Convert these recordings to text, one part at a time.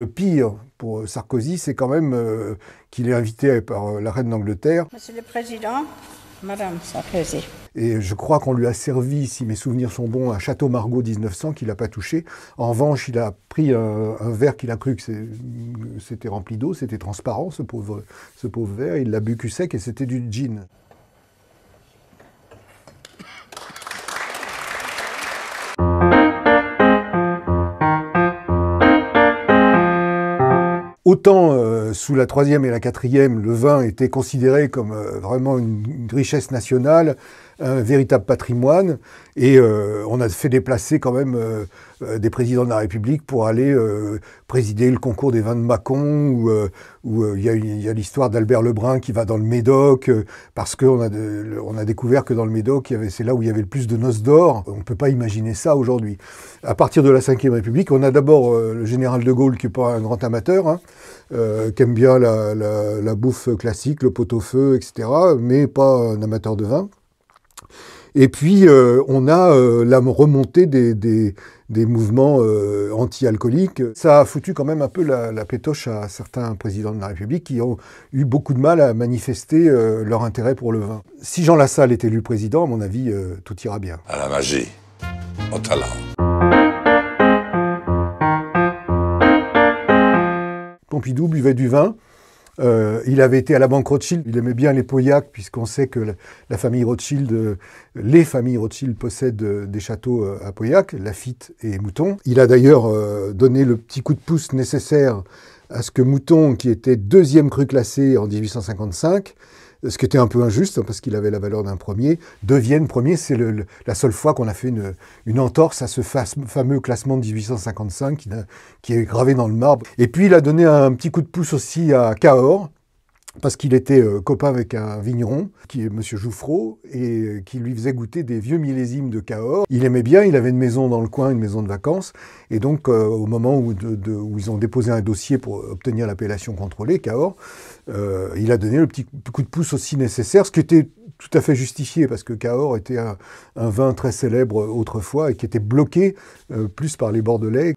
Le pire pour euh, Sarkozy, c'est quand même euh, qu'il est invité par euh, la reine d'Angleterre. Monsieur le Président, Madame Sarkozy. Et je crois qu'on lui a servi, si mes souvenirs sont bons, un Château Margot 1900 qu'il n'a pas touché. En revanche, il a pris un, verre qu'il a cru que c'était rempli d'eau, c'était transparent ce pauvre, ce pauvre verre, il l'a bu cul sec et c'était du gin. autant euh, sous la troisième et la quatrième, le vin était considéré comme euh, vraiment une richesse nationale, un véritable patrimoine. Et euh, on a fait déplacer quand même euh, euh, des présidents de la République pour aller présider le concours des vins de Mâcon, où il y a, l'histoire d'Albert Lebrun qui va dans le Médoc, parce qu'on a, on a découvert que dans le Médoc, c'est là où il y avait le plus de noces d'or. On ne peut pas imaginer ça aujourd'hui. À partir de la Ve République, on a d'abord le général de Gaulle, qui est pas un grand amateur, hein, qui aime bien la bouffe classique, le pot-au-feu, etc., mais pas un amateur de vin. Et puis, euh, on a euh, la remontée des, des, mouvements euh, anti-alcooliques. Ça a foutu quand même un peu la, la, pétoche à certains présidents de la République qui ont eu beaucoup de mal à manifester leur intérêt pour le vin. Si Jean Lassalle est élu président, à mon avis, tout ira bien. À la magie, au talent. Pompidou buvait du vin. Euh, il avait été à la banque Rothschild, il aimait bien les Pauillac, puisqu'on sait que la, famille Rothschild, euh, les familles Rothschild possèdent euh, des châteaux à Pauillac, Lafitte et Mouton. Il a d'ailleurs donné le petit coup de pouce nécessaire à ce que Mouton, qui était deuxième cru classé en 1855, ce qui était un peu injuste, hein, parce qu'il avait la valeur d'un premier, devienne premier. C'est la seule fois qu'on a fait une, entorse à ce fameux classement de 1855 qui, qui, est gravé dans le marbre. Et puis il a donné un petit coup de pouce aussi à Cahors, parce qu'il était euh, copain avec un vigneron, qui est M. Jouffreau, et euh, qui lui faisait goûter des vieux millésimes de Cahors. Il aimait bien, il avait une maison dans le coin, une maison de vacances, et donc euh, au moment où, ils ont déposé un dossier pour obtenir l'appellation contrôlée, Cahors, il a donné le petit coup de pouce aussi nécessaire, ce qui était tout à fait justifié, parce que Cahors était un, un vin très célèbre autrefois et qui était bloqué plus par les Bordelais.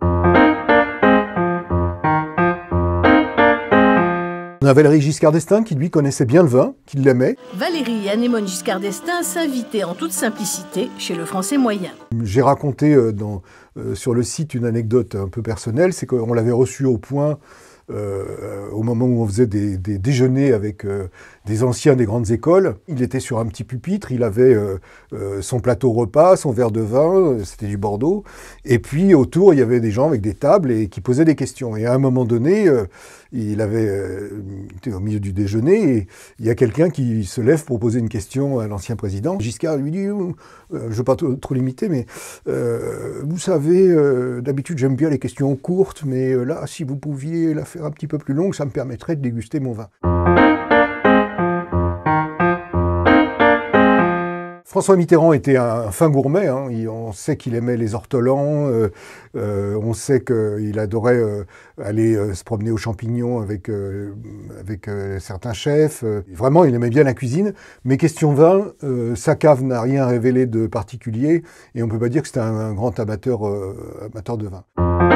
On a Valérie Giscard d'Estaing qui lui connaissait bien le vin, qui l'aimait. Valérie et Anémone Giscard d'Estaing s'invitaient en toute simplicité chez le français moyen. J'ai raconté euh, dans, euh, sur le site une anecdote un peu personnelle, c'est qu'on l'avait reçu au point euh, au moment où on faisait des, déjeuners avec des anciens des grandes écoles. Il était sur un petit pupitre, il avait son plateau repas, son verre de vin, c'était du Bordeaux. Et puis autour, il y avait des gens avec des tables et qui posaient des questions. Et à un moment donné, il avait euh, était au milieu du déjeuner et il y a quelqu'un qui se lève pour poser une question à l'ancien président. Giscard lui dit, euh, je ne veux pas trop limiter, mais euh, vous savez, d'habitude j'aime bien les questions courtes, mais là, si vous pouviez la faire un petit peu plus longue, ça me permettrait de déguster mon vin. François Mitterrand était un, fin gourmet. Hein. on sait qu'il aimait les ortolans. Euh, euh, on sait qu'il adorait euh, aller se promener aux champignons avec, certains chefs. Vraiment, il aimait bien la cuisine. Mais question vin, sa cave n'a rien révélé de particulier. Et on ne peut pas dire que c'était un, un, grand amateur, amateur de vin.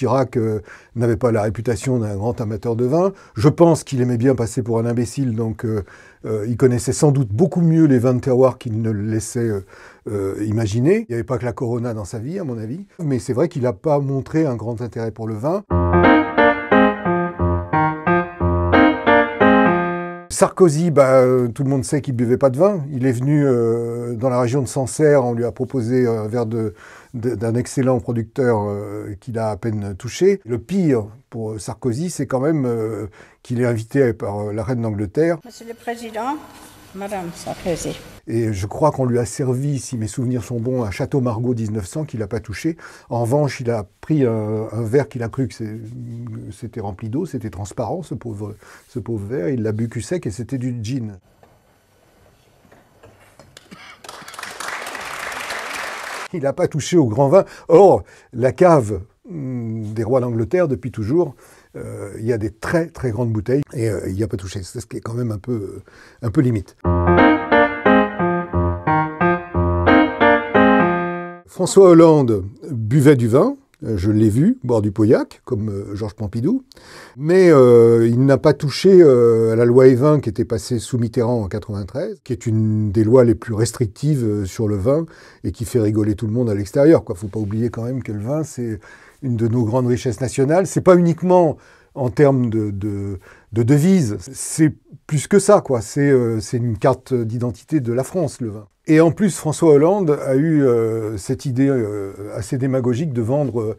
Chirac euh, n'avait pas la réputation d'un grand amateur de vin. Je pense qu'il aimait bien passer pour un imbécile, donc euh, euh, il connaissait sans doute beaucoup mieux les vins de terroir qu'il ne le laissait imaginer. Il n'y avait pas que la Corona dans sa vie, à mon avis. Mais c'est vrai qu'il n'a pas montré un grand intérêt pour le vin. Sarkozy, bah, euh, tout le monde sait qu'il ne buvait pas de vin. Il est venu euh, dans la région de Sancerre, on lui a proposé euh, un verre d'un excellent producteur qu'il a à peine touché. Le pire pour Sarkozy, c'est quand même qu'il est invité par la reine d'Angleterre. Monsieur le Président, Madame Sarkozy. Et je crois qu'on lui a servi, si mes souvenirs sont bons, un Château Margot 1900 qu'il n'a pas touché. En revanche, il a pris un, verre qu'il a cru que c'était rempli d'eau, c'était transparent ce pauvre, ce pauvre verre, il l'a bu cul sec et c'était du gin. il n'a pas touché au grand vin. Or, la cave mm, des rois d'Angleterre, depuis toujours, euh, il y a des très très grandes bouteilles et euh, il n'y a pas touché. C'est ce qui est quand même un peu, euh, un peu limite. François Hollande buvait du vin, euh, je l'ai vu boire du Pauillac, comme euh, Georges Pompidou, mais euh, il n'a pas touché à la loi e qui était passée sous Mitterrand en 93, qui est une des lois les plus restrictives sur le vin et qui fait rigoler tout le monde à l'extérieur. Il ne faut pas oublier quand même que le vin, c'est une de nos grandes richesses nationales. C'est pas uniquement en termes de, de, devise. C'est plus que ça, quoi. Euh, c'est une carte d'identité de la France, le vin. Et en plus, François Hollande a eu euh, cette idée euh, assez démagogique de vendre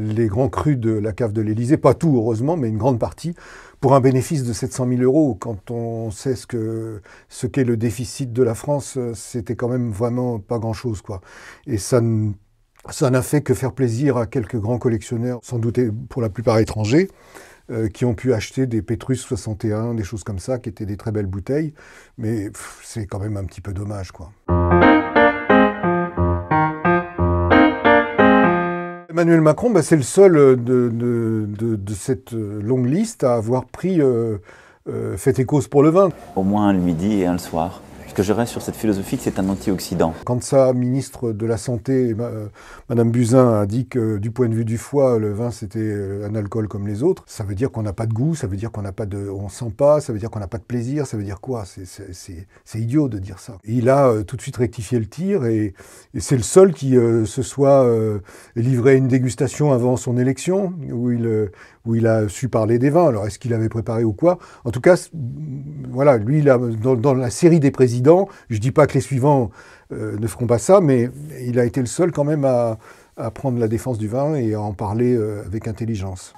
les grands crus de la cave de l'Élysée, pas tout heureusement, mais une grande partie, pour un bénéfice de 700 000 euros. Quand on sait ce ce qu'est le déficit de la France, c'était quand même vraiment pas grand-chose, quoi. Et ça ne ça n'a fait que faire plaisir à quelques grands collectionneurs, sans doute pour la plupart étrangers, euh, qui ont pu acheter des Petrus 61, des choses comme ça, qui étaient des très belles bouteilles. Mais c'est quand même un petit peu dommage, quoi. Emmanuel Macron, bah, c'est le seul euh, de, cette euh, longue liste à avoir pris Fête cause pour le vin. Au moins un le midi et un le soir que je reste sur cette philosophie que c'est un antioxydant. Quand sa ministre de la Santé, Madame Buzyn, a dit que du point de vue du foie, le vin c'était euh, un alcool comme les autres, ça veut dire qu'on n'a pas de goût, ça veut dire qu'on n'a pas de, on sent pas, ça veut dire qu'on n'a pas de plaisir, ça veut dire quoi C'est idiot de dire ça. il a euh, tout de suite rectifié le tir et, c'est le seul qui euh, se soit livré à une dégustation avant son élection où il où il a su parler des vins. Alors est-ce qu'il avait préparé ou quoi En tout cas, voilà, lui dans, dans la série des présidents je ne dis pas que les suivants euh, ne feront pas ça, mais il a été le seul quand même à, prendre la défense du vin et à en parler euh, avec intelligence.